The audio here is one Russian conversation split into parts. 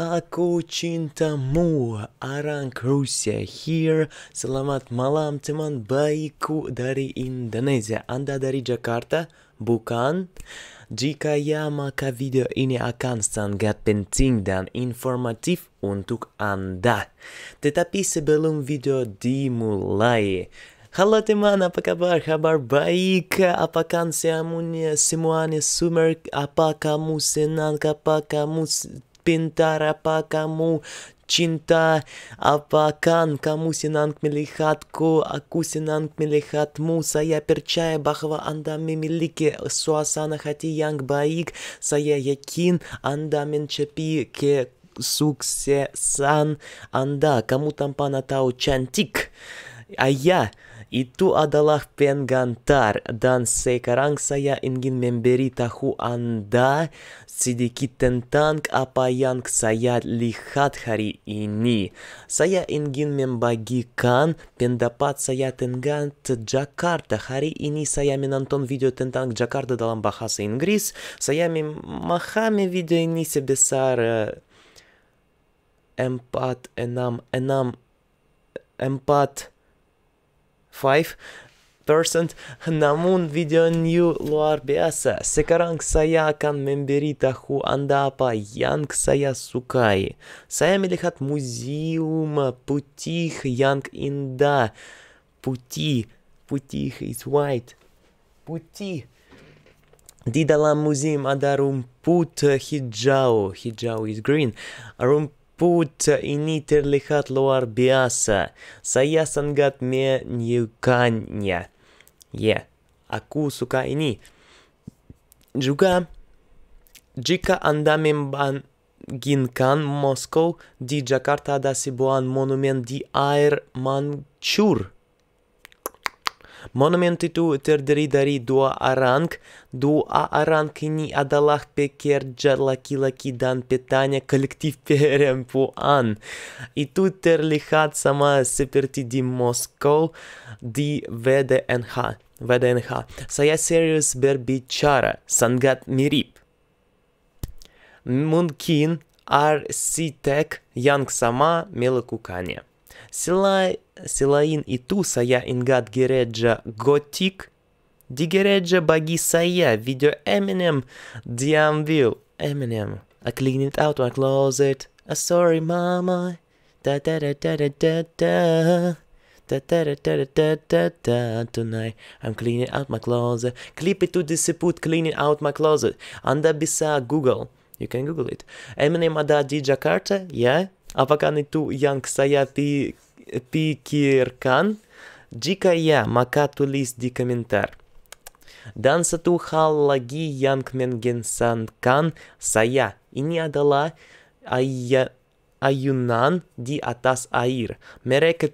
Aku cintamu Arang Rusia here Selamat malam teman baikku dari Indonesia Anda dari Jakarta? Bukan? Jika ya maka video ini akan sangat penting dan informatif untuk Anda Tetapi sebelum video dimulai Halo teman, apa kabar? Kabar baik? Apa kan semuanya, semuanya Apa kamu senang? Apa kamu Пинтара по кому чинта апакан кому синанг мелихатку аку синанг милихат муса я перчая бахва андами милики суасана хати янг баик сая якин андамин чепи ке суксе сан анда кому там панатау чантик а я Itu adalah pengantar dan sekarang saya ingin memberi tahu Anda sedikit tentang apa yang saya lihat hari ini. Saya ingin membagikan pendapat saya tentang Jakarta. Hari ini saya menonton video tentang Jakarta dalam bahasa Inggris. Saya memahami video ini sebesar eh, empat enam enam empat 5% namun videonyu luar biasa. Sekarang saya akan memberitahu anda apa yang saya sukai. Saya melihat museum putih yang indah. Putih. Putih is white. Putih. Di dalam museum ada rumput hijau. Hijau is green. Rump Put ini terlihat luar biasa. Saya sangat menyukainya. Ya, aku suka ini. Juga, jika Anda membandingkan Moskow, di Jakarta ada sebuah monumen di air mancur. Monumentitu terderidari dua aranc, du a aranc ni adalach peker джарлаки лаки дан питания коллектив перем пуан. И тут терлихат сама сеперти ди Москов ди ВДНХ. ВДНХ. Сая сервис бербичара, сангат мирип. Мункин, арситек, янг сама, мелокукания. Sila, Silain и Tusaja ingat Gereggia Gothic, di Gereggia Bagisaia, video Eminem, view Eminem. I clean it out my closet. I sorry, mama. Da da da da da da da. Da, da, da, da, da, da, da, tonight I'm cleaning out my closet. Clip it to cleaning out my closet. Anda bisa Google. You can Google it. Eminem ada di Jakarta, yeah? Апаканы ту янг сая пи пикиркан. Дикая макатулис ди комментар. Дансату халлаги янг менгенсанкан сая. И не отдала я аюнан ди атас аир. Мерека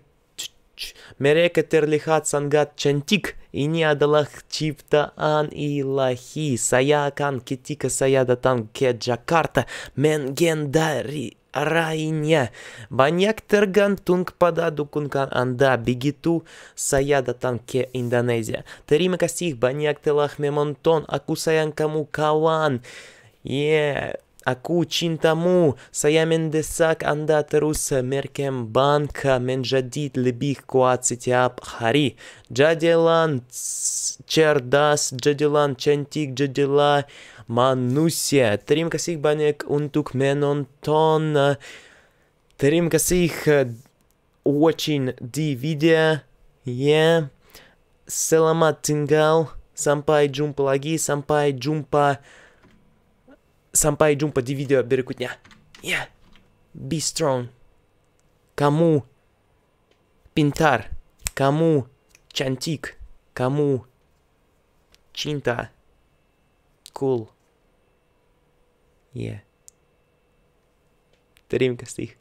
Мерека терлихат сангат чантик, и не адалах чипта ан и лахи, сая кан китика сая датан ке джакарта, менгендари Райня. Баняк терган тунг пададу кункан анда бигиту саяда танке Индонезия. Терима кастих баняк телах мемонтон акусаян каму каван. Yeah. Аку чинтаму, саямен десак андат руса меркем банка мен жадит лебих куацитиап хари. Джаделан чердас, джаделан чантик, джадела манусия. Трим касих банек унтук менон тон. Трим касих э, очень дивидя. Е. Селамат тингал. Сампай джумпалаги, сампай джумпа. Лаги, сампай джумпа Сампай Джумпа Дивидио Берекутня. Yeah. Be strong. Кому? Пинтар. Кому? Чантик. Кому? Чинта. Cool. Yeah. Trimca стих.